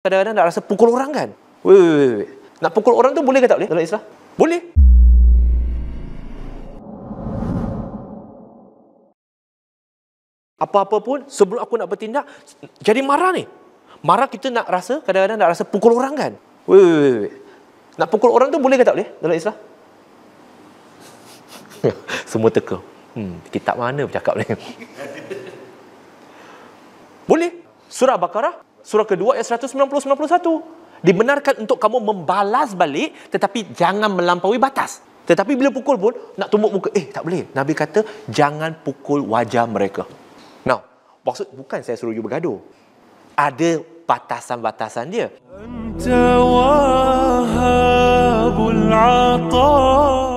kadang-kadang nak rasa pukul orang kan? Wait, wait, wait, wait. Nak pukul orang tu boleh ke tak boleh dalam Islam? Boleh. Apa-apa pun sebelum aku nak bertindak jadi marah ni. Marah kita nak rasa kadang-kadang nak rasa pukul orang kan? Wait, wait, wait, wait. Nak pukul orang tu boleh ke tak boleh dalam Islam? Semua teka. Hmm, kitab mana bercakap ni? boleh. Surah Baqarah Surah kedua ayat 190-191. Dibenarkan untuk kamu membalas balik tetapi jangan melampaui batas. Tetapi bila pukul pun nak tumbuk muka. Eh tak boleh. Nabi kata jangan pukul wajah mereka. Now, maksud bukan saya suruh you bergaduh. Ada batasan-batasan dia. Anta atas.